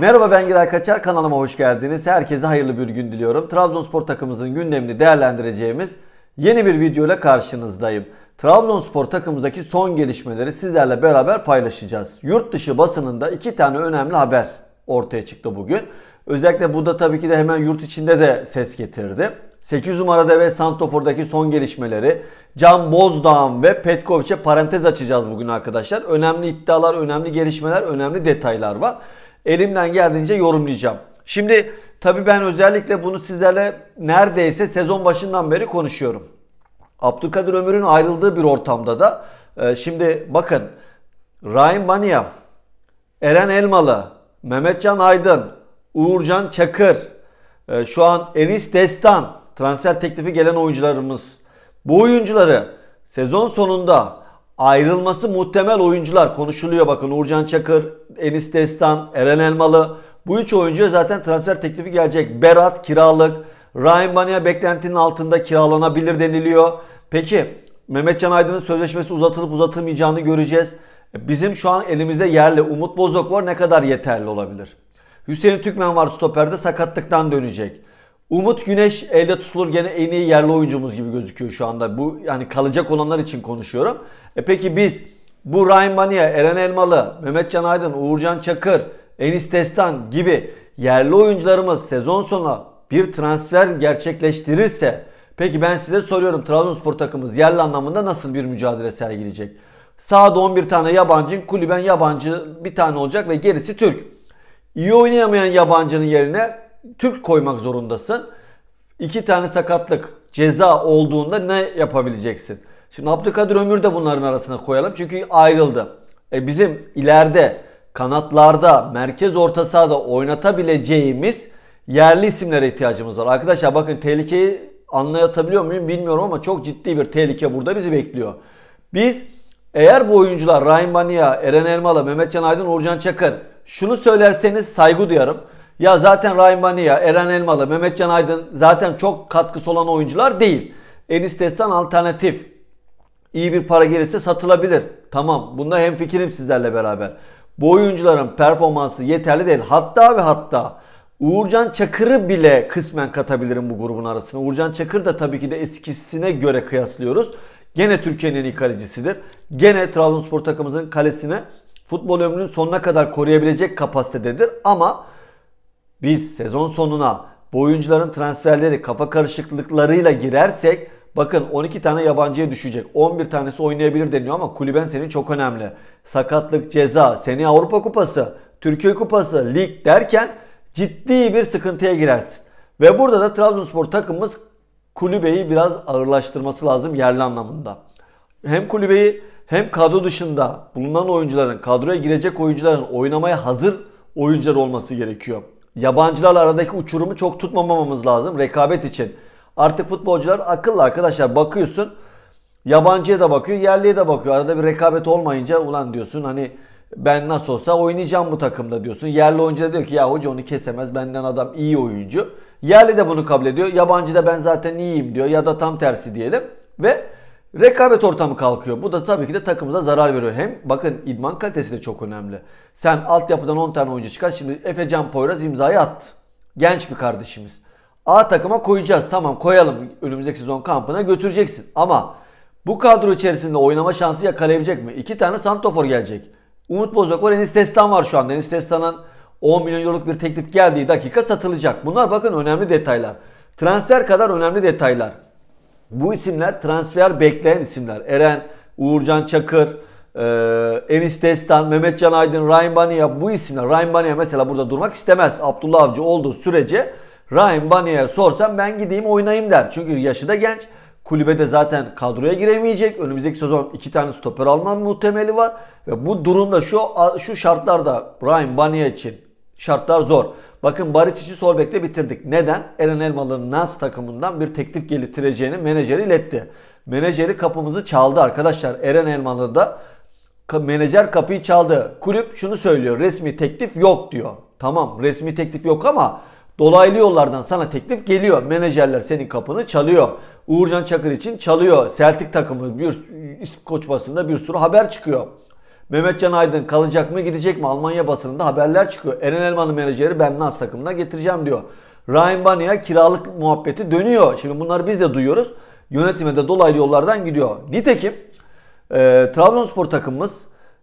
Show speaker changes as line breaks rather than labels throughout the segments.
Merhaba ben Giray Kaçar kanalıma hoş geldiniz. Herkese hayırlı bir gün diliyorum. Trabzonspor takımımızın gündemini değerlendireceğimiz yeni bir videoyla karşınızdayım. Trabzonspor takımımızdaki son gelişmeleri sizlerle beraber paylaşacağız. Yurt dışı basınında iki tane önemli haber ortaya çıktı bugün. Özellikle bu da tabii ki de hemen yurt içinde de ses getirdi. 8 numarada ve Santofor'daki son gelişmeleri, Can Bozdağ'ın ve Petkovic'e parantez açacağız bugün arkadaşlar. Önemli iddialar, önemli gelişmeler, önemli detaylar var elimden geldiğince yorumlayacağım. Şimdi tabii ben özellikle bunu sizlerle neredeyse sezon başından beri konuşuyorum. Abdülkadir Ömür'ün ayrıldığı bir ortamda da e, şimdi bakın Rahim Baniya, Eren Elmalı, Mehmetcan Aydın, Uğurcan Çakır, e, şu an Enis Destan transfer teklifi gelen oyuncularımız. Bu oyuncuları sezon sonunda ayrılması muhtemel oyuncular konuşuluyor. Bakın Uğurcan Çakır, Enis Destan, Eren Elmalı. Bu üç oyuncuya zaten transfer teklifi gelecek. Berat kiralık. Ryan Bania beklentinin altında kiralanabilir deniliyor. Peki Mehmetcan Aydın'ın sözleşmesi uzatılıp uzatılmayacağını göreceğiz. Bizim şu an elimizde yerli Umut Bozok var ne kadar yeterli olabilir? Hüseyin Tükmen var stoperde sakatlıktan dönecek. Umut Güneş elde tutulur gene en iyi yerli oyuncumuz gibi gözüküyor şu anda. Bu yani kalacak olanlar için konuşuyorum. E peki biz bu Ryan Bania, Eren Elmalı, Mehmetcan Aydın, Uğurcan Çakır, Enis Destan gibi yerli oyuncularımız sezon sonu bir transfer gerçekleştirirse peki ben size soruyorum Trabzonspor takımımız yerli anlamında nasıl bir mücadele sergileyecek? Sağda 11 tane yabancı, kulüben yabancı bir tane olacak ve gerisi Türk. İyi oynayamayan yabancının yerine Türk koymak zorundasın. İki tane sakatlık ceza olduğunda ne yapabileceksin? Şimdi Abdülkadir Ömür de bunların arasına koyalım. Çünkü ayrıldı. E bizim ileride kanatlarda, merkez orta sahada oynatabileceğimiz yerli isimlere ihtiyacımız var. Arkadaşlar bakın tehlikeyi anlayabiliyor muyum bilmiyorum ama çok ciddi bir tehlike burada bizi bekliyor. Biz eğer bu oyuncular Ryan Bania, Eren Elmalı, Mehmetcan Aydın, Uğurcan Çakır şunu söylerseniz saygı duyarım. Ya zaten Ryan Bania, Eren Elmalı, Mehmetcan Aydın zaten çok katkısı olan oyuncular değil. Enis Destan alternatif. İyi bir para gelirse satılabilir. Tamam bunda hem fikrim sizlerle beraber. Bu oyuncuların performansı yeterli değil. Hatta ve hatta Uğurcan Çakır'ı bile kısmen katabilirim bu grubun arasına. Uğurcan Çakır da tabii ki de eskisine göre kıyaslıyoruz. Gene Türkiye'nin en iyi kalecisidir. Gene Trabzonspor takımımızın kalesini futbol ömrünün sonuna kadar koruyabilecek kapasitededir. Ama biz sezon sonuna bu oyuncuların transferleri kafa karışıklıklarıyla girersek bakın 12 tane yabancıya düşecek. 11 tanesi oynayabilir deniyor ama kulüben senin çok önemli. Sakatlık, ceza, seni Avrupa Kupası, Türkiye Kupası, lig derken ciddi bir sıkıntıya girersin. Ve burada da Trabzonspor takımımız kulübeyi biraz ağırlaştırması lazım yerli anlamında. Hem kulübeyi hem kadro dışında bulunan oyuncuların, kadroya girecek oyuncuların oynamaya hazır oyuncular olması gerekiyor yabancılarla aradaki uçurumu çok tutmamamız lazım rekabet için. Artık futbolcular akıllı arkadaşlar bakıyorsun yabancıya da bakıyor yerliye de bakıyor. Arada bir rekabet olmayınca ulan diyorsun hani ben nasıl olsa oynayacağım bu takımda diyorsun. Yerli oyuncu da diyor ki ya hoca onu kesemez benden adam iyi oyuncu. Yerli de bunu kabul ediyor. Yabancı da ben zaten iyiyim diyor ya da tam tersi diyelim. Ve Rekabet ortamı kalkıyor. Bu da tabii ki de takımıza zarar veriyor. Hem bakın idman kalitesi de çok önemli. Sen altyapıdan 10 tane oyuncu çıkar. Şimdi Efe Can Poyraz imzayı attı. Genç bir kardeşimiz. A takıma koyacağız. Tamam koyalım. Önümüzdeki sezon kampına götüreceksin. Ama bu kadro içerisinde oynama şansı yakalayabilecek mi? İki tane Santofor gelecek. Umut Bozok var. Enis Destan var şu anda. Enis Destan'ın 10 milyon euroluk bir teklif geldiği dakika satılacak. Bunlar bakın önemli detaylar. Transfer kadar önemli detaylar. Bu isimler transfer bekleyen isimler. Eren, Uğurcan Çakır, e, Enis Destan, Mehmet Can Aydın, Ryan Bania bu isimler. Ryan Bania mesela burada durmak istemez. Abdullah Avcı olduğu sürece Ryan Bania'ya sorsam ben gideyim oynayayım der. Çünkü yaşı da genç. de zaten kadroya giremeyecek. Önümüzdeki sezon iki tane stoper alma muhtemeli var. Ve bu durumda şu şu şartlarda Ryan Bania için şartlar zor. Bakın Baricic'i sol bekle bitirdik. Neden? Eren Elmalı'nın Nans takımından bir teklif getireceğini menajeri iletti. Menajeri kapımızı çaldı arkadaşlar. Eren Elmalı da menajer kapıyı çaldı. Kulüp şunu söylüyor. Resmi teklif yok diyor. Tamam resmi teklif yok ama dolaylı yollardan sana teklif geliyor. Menajerler senin kapını çalıyor. Uğurcan Çakır için çalıyor. Celtic takımı bir İskoç basında bir sürü haber çıkıyor. Mehmetcan Aydın kalacak mı gidecek mi? Almanya basınında haberler çıkıyor. Eren Elman'ın menajeri ben Nas takımına getireceğim diyor. Ryan Bania kiralık muhabbeti dönüyor. Şimdi bunları biz de duyuyoruz. Yönetime de dolaylı yollardan gidiyor. Nitekim e, Trabzonspor takımımız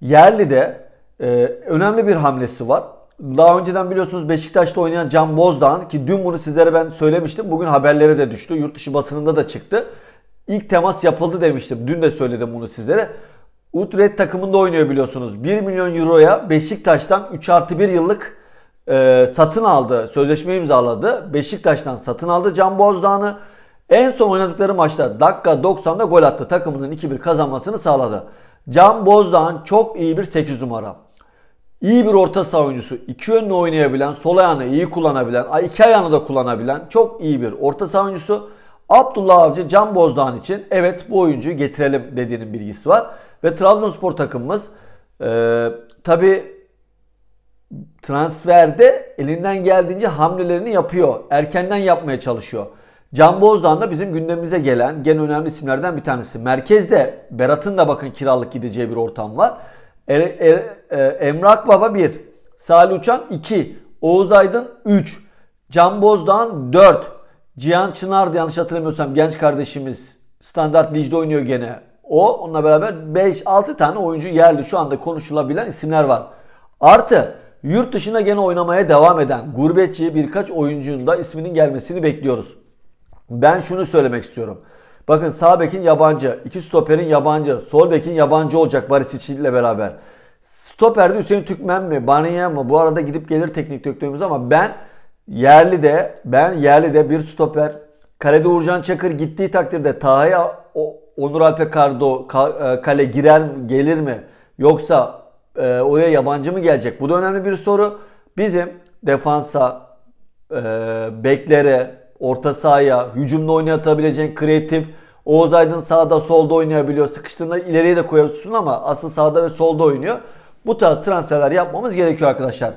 yerlide e, önemli bir hamlesi var. Daha önceden biliyorsunuz Beşiktaş'ta oynayan Can Bozdağ'ın ki dün bunu sizlere ben söylemiştim. Bugün haberlere de düştü. Yurt dışı basınında da çıktı. İlk temas yapıldı demiştim. Dün de söyledim bunu sizlere. Utrecht takımında oynuyor biliyorsunuz. 1 milyon euroya Beşiktaş'tan 3 artı 1 yıllık e, satın aldı. Sözleşme imzaladı. Beşiktaş'tan satın aldı Can Bozdağ'ını. En son oynadıkları maçta dakika 90'da gol attı. Takımının 2-1 kazanmasını sağladı. Can Bozdağ'ın çok iyi bir 8 numara. İyi bir orta saha oyuncusu. İki yönlü oynayabilen, sol ayağını iyi kullanabilen, iki ayağını da kullanabilen çok iyi bir orta saha oyuncusu. Abdullah Avcı Can Bozdağ'ın için evet bu oyuncuyu getirelim dediğinin bilgisi var. Ve Trabzonspor takımımız e, tabi transferde elinden geldiğince hamlelerini yapıyor. Erkenden yapmaya çalışıyor. Can Bozdoğan da bizim gündemimize gelen gen önemli isimlerden bir tanesi. Merkezde Berat'ın da bakın kiralık gideceği bir ortam var. Er, er, e, Emre Akbaba 1, Salih Uçan 2, Oğuz Aydın 3, Can Bozdoğan 4, Cihan Çınar'dı yanlış hatırlamıyorsam genç kardeşimiz standart ligde oynuyor gene o onunla beraber 5-6 tane oyuncu yerli şu anda konuşulabilen isimler var. Artı yurt dışına gene oynamaya devam eden gurbetçi birkaç oyuncunun da isminin gelmesini bekliyoruz. Ben şunu söylemek istiyorum. Bakın sağ bekin yabancı, iki stoperin yabancı, sol bekin yabancı olacak Barış İçil ile beraber. Stoperde Hüseyin Tükmen mi, Baniye mi? Bu arada gidip gelir teknik direktörümüz ama ben yerli de ben yerli de bir stoper. Kalede Uğurcan Çakır gittiği takdirde Taha'ya Onur Alpekardo e, kale girer gelir mi? Yoksa e, oraya yabancı mı gelecek? Bu da önemli bir soru. Bizim defansa, e, beklere, orta sahaya, hücumda oynatabileceğin kreatif, Oğuz Aydın sağda solda oynayabiliyor. Sıkıştığında ileriye de koyabiliyorsun ama asıl sağda ve solda oynuyor. Bu tarz transferler yapmamız gerekiyor arkadaşlar.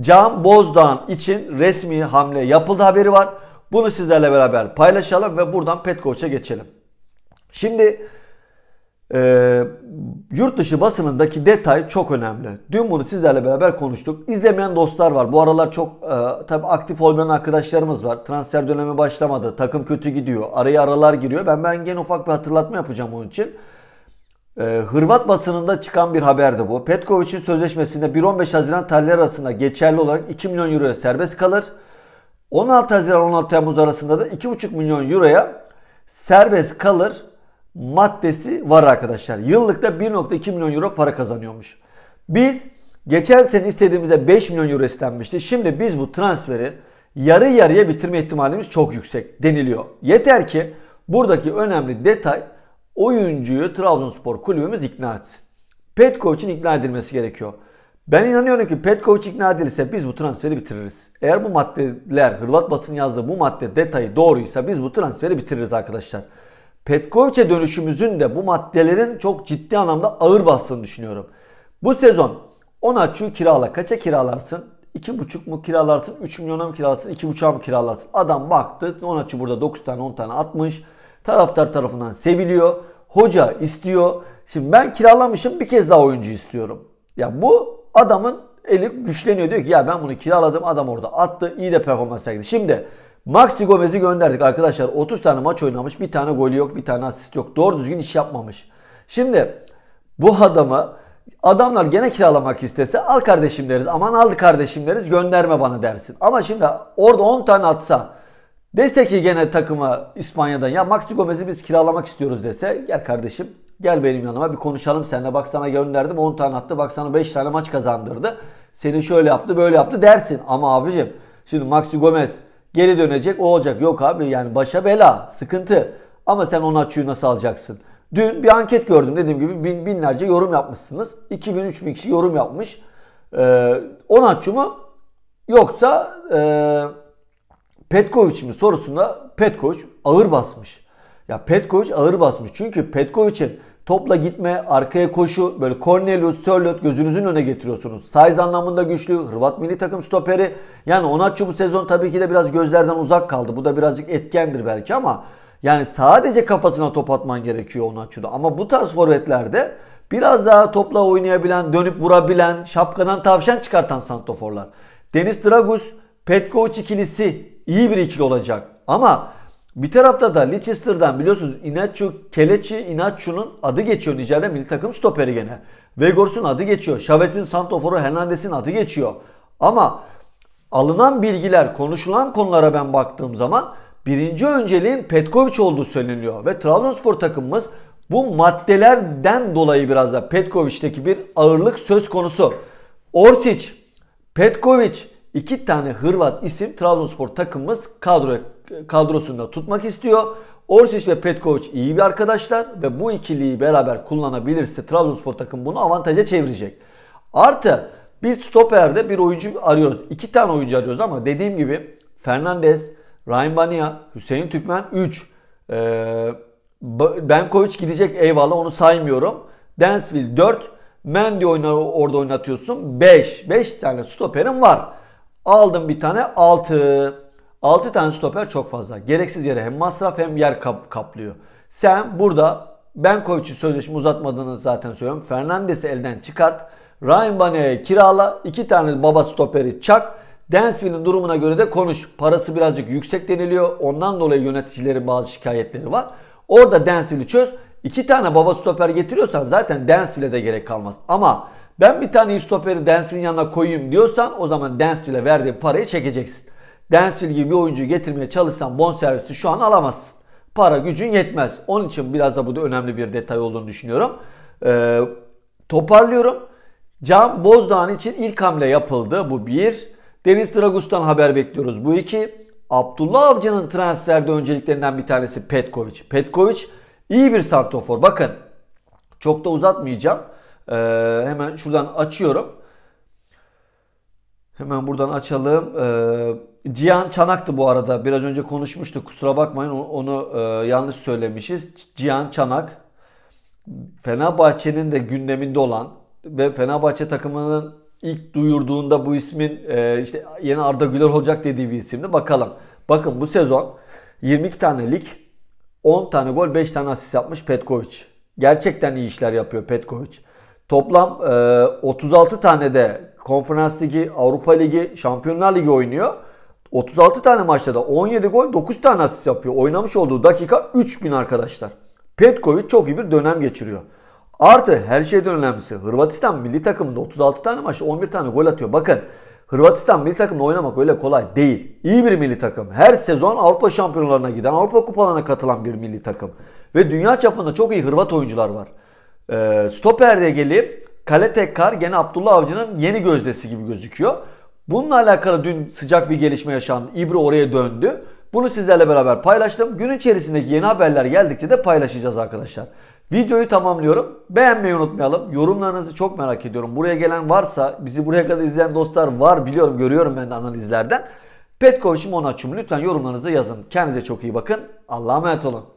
Can Bozdağ için resmi hamle yapıldı haberi var. Bunu sizlerle beraber paylaşalım ve buradan Petkoç'a geçelim. Şimdi e, yurt dışı basınındaki detay çok önemli. Dün bunu sizlerle beraber konuştuk. İzlemeyen dostlar var. Bu aralar çok e, tabii aktif olmayan arkadaşlarımız var. Transfer dönemi başlamadı. Takım kötü gidiyor. Araya aralar giriyor. Ben ben gene ufak bir hatırlatma yapacağım onun için. E, Hırvat basınında çıkan bir haberdi bu. Petkovic'in sözleşmesinde 1-15 Haziran tarihleri arasında geçerli olarak 2 milyon euroya serbest kalır. 16 Haziran 16 Temmuz arasında da 2,5 milyon euroya serbest kalır maddesi var arkadaşlar. Yıllıkta 1.2 milyon euro para kazanıyormuş. Biz geçen sene istediğimizde 5 milyon euro istenmişti. Şimdi biz bu transferi yarı yarıya bitirme ihtimalimiz çok yüksek deniliyor. Yeter ki buradaki önemli detay oyuncuyu Trabzonspor kulübümüz ikna etsin. Petkovic'in ikna edilmesi gerekiyor. Ben inanıyorum ki Petkovic ikna edilirse biz bu transferi bitiririz. Eğer bu maddeler Hırvat basın yazdığı bu madde detayı doğruysa biz bu transferi bitiririz arkadaşlar. Petkovic'e dönüşümüzün de bu maddelerin çok ciddi anlamda ağır bastığını düşünüyorum. Bu sezon 10 açığı kirala. Kaça kiralarsın? 2,5 mu kiralarsın? 3 milyona mı kiralarsın? 2,5'a mı kiralarsın? Adam baktı 10 açı burada 9 tane 10 tane atmış. Taraftar tarafından seviliyor. Hoca istiyor. Şimdi ben kiralamışım bir kez daha oyuncu istiyorum. Ya bu adamın eli güçleniyor. Diyor ki ya ben bunu kiraladım adam orada attı. iyi de performans sergiledi. Şimdi Maxi Gomez'i gönderdik arkadaşlar. 30 tane maç oynamış. Bir tane golü yok. Bir tane asist yok. Doğru düzgün iş yapmamış. Şimdi bu adamı adamlar gene kiralamak istese al kardeşim deriz. Aman aldı kardeşim deriz gönderme bana dersin. Ama şimdi orada 10 tane atsa dese ki gene takıma İspanya'dan ya Maxi Gomez'i biz kiralamak istiyoruz dese gel kardeşim gel benim yanıma bir konuşalım seninle. Bak sana gönderdim 10 tane attı bak sana 5 tane maç kazandırdı. Seni şöyle yaptı böyle yaptı dersin. Ama abicim şimdi Maxi Gomez Geri dönecek o olacak. Yok abi yani başa bela sıkıntı. Ama sen onu açığı nasıl alacaksın? Dün bir anket gördüm dediğim gibi bin, binlerce yorum yapmışsınız. 2000-3000 kişi yorum yapmış. Ee, Onatçı mı yoksa e, Petkoviç mi sorusunda Petkoviç ağır basmış. Ya Petkoviç ağır basmış. Çünkü Petkoviç'in Topla gitme, arkaya koşu, böyle Cornelius, Sörlot gözünüzün önüne getiriyorsunuz. Size anlamında güçlü, Hırvat milli takım stoperi. Yani Onatçı bu sezon tabii ki de biraz gözlerden uzak kaldı. Bu da birazcık etkendir belki ama yani sadece kafasına top atman gerekiyor Onatçı'da. Ama bu tarz forvetlerde biraz daha topla oynayabilen, dönüp vurabilen, şapkadan tavşan çıkartan santoforlar. Deniz Dragus, Petkovic ikilisi iyi bir ikili olacak. Ama bir tarafta da Leicester'dan biliyorsunuz Inacho Keleci Inacho'nun adı geçiyor Nijerya milli takım stoperi gene. Vegors'un adı geçiyor. Chavez'in Santofor'u Hernandez'in adı geçiyor. Ama alınan bilgiler, konuşulan konulara ben baktığım zaman birinci önceliğin Petkovic olduğu söyleniyor. Ve Trabzonspor takımımız bu maddelerden dolayı biraz da Petkovic'teki bir ağırlık söz konusu. Orsic, Petkovic iki tane Hırvat isim Trabzonspor takımımız kadroya kadrosunda tutmak istiyor. Orsic ve Petkovic iyi bir arkadaşlar ve bu ikiliyi beraber kullanabilirse Trabzonspor takım bunu avantaja çevirecek. Artı bir stoperde bir oyuncu arıyoruz. İki tane oyuncu arıyoruz ama dediğim gibi Fernandez, Ryan Bania, Hüseyin Tükmen 3. Ee, Benkovic gidecek eyvallah onu saymıyorum. Densville 4. Mendy oynar, orada oynatıyorsun 5. 5 tane stoperim var. Aldım bir tane 6. 6 tane stoper çok fazla. Gereksiz yere hem masraf hem yer kap kaplıyor. Sen burada ben Benkoviç'i sözleşme uzatmadığını zaten söylüyorum. Fernandes'i elden çıkart. Ryan Bane'ye kirala. iki tane baba stoperi çak. Dansville'in durumuna göre de konuş. Parası birazcık yüksek deniliyor. Ondan dolayı yöneticilerin bazı şikayetleri var. Orada Dansville'i çöz. İki tane baba stoper getiriyorsan zaten Dansville'e de gerek kalmaz. Ama ben bir tane iyi stoperi Dansville'in yanına koyayım diyorsan o zaman Dansville'e verdiğin parayı çekeceksin. Denzil gibi bir oyuncuyu getirmeye çalışsan bonservisi şu an alamazsın. Para gücün yetmez. Onun için biraz da bu da önemli bir detay olduğunu düşünüyorum. Ee, toparlıyorum. Can Bozdağ'ın için ilk hamle yapıldı. Bu bir. Deniz Dragus'tan haber bekliyoruz. Bu iki. Abdullah Avcı'nın transferde önceliklerinden bir tanesi Petkovic. Petkovic iyi bir santrofor. Bakın çok da uzatmayacağım. Ee, hemen şuradan açıyorum. Hemen buradan açalım. Ee, Cihan Çanak'tı bu arada. Biraz önce konuşmuştuk. Kusura bakmayın onu e, yanlış söylemişiz. Cihan Çanak Fenerbahçe'nin de gündeminde olan ve Fenerbahçe takımının ilk duyurduğunda bu ismin e, işte yeni Arda Güler olacak dediği bir isimdi. Bakalım. Bakın bu sezon 22 tane lig 10 tane gol 5 tane asist yapmış Petkovic. Gerçekten iyi işler yapıyor Petkovic. Toplam e, 36 tane de Konferans Ligi, Avrupa Ligi, Şampiyonlar Ligi oynuyor. 36 tane maçta da 17 gol 9 tane asist yapıyor. Oynamış olduğu dakika 3 gün arkadaşlar. Petkovic çok iyi bir dönem geçiriyor. Artı her şeyden önemlisi Hırvatistan milli takımında 36 tane maçta 11 tane gol atıyor. Bakın Hırvatistan milli takımda oynamak öyle kolay değil. İyi bir milli takım. Her sezon Avrupa şampiyonlarına giden, Avrupa kupalarına katılan bir milli takım. Ve dünya çapında çok iyi Hırvat oyuncular var. E, ee, Stoper'de gelip Kale Tekkar gene Abdullah Avcı'nın yeni gözdesi gibi gözüküyor. Bununla alakalı dün sıcak bir gelişme yaşandı. İbra oraya döndü. Bunu sizlerle beraber paylaştım. Gün içerisindeki yeni haberler geldikçe de paylaşacağız arkadaşlar. Videoyu tamamlıyorum. Beğenmeyi unutmayalım. Yorumlarınızı çok merak ediyorum. Buraya gelen varsa, bizi buraya kadar izleyen dostlar var biliyorum, görüyorum ben de analizlerden. Petkoviç'im açım. lütfen yorumlarınızı yazın. Kendinize çok iyi bakın. Allah'a emanet olun.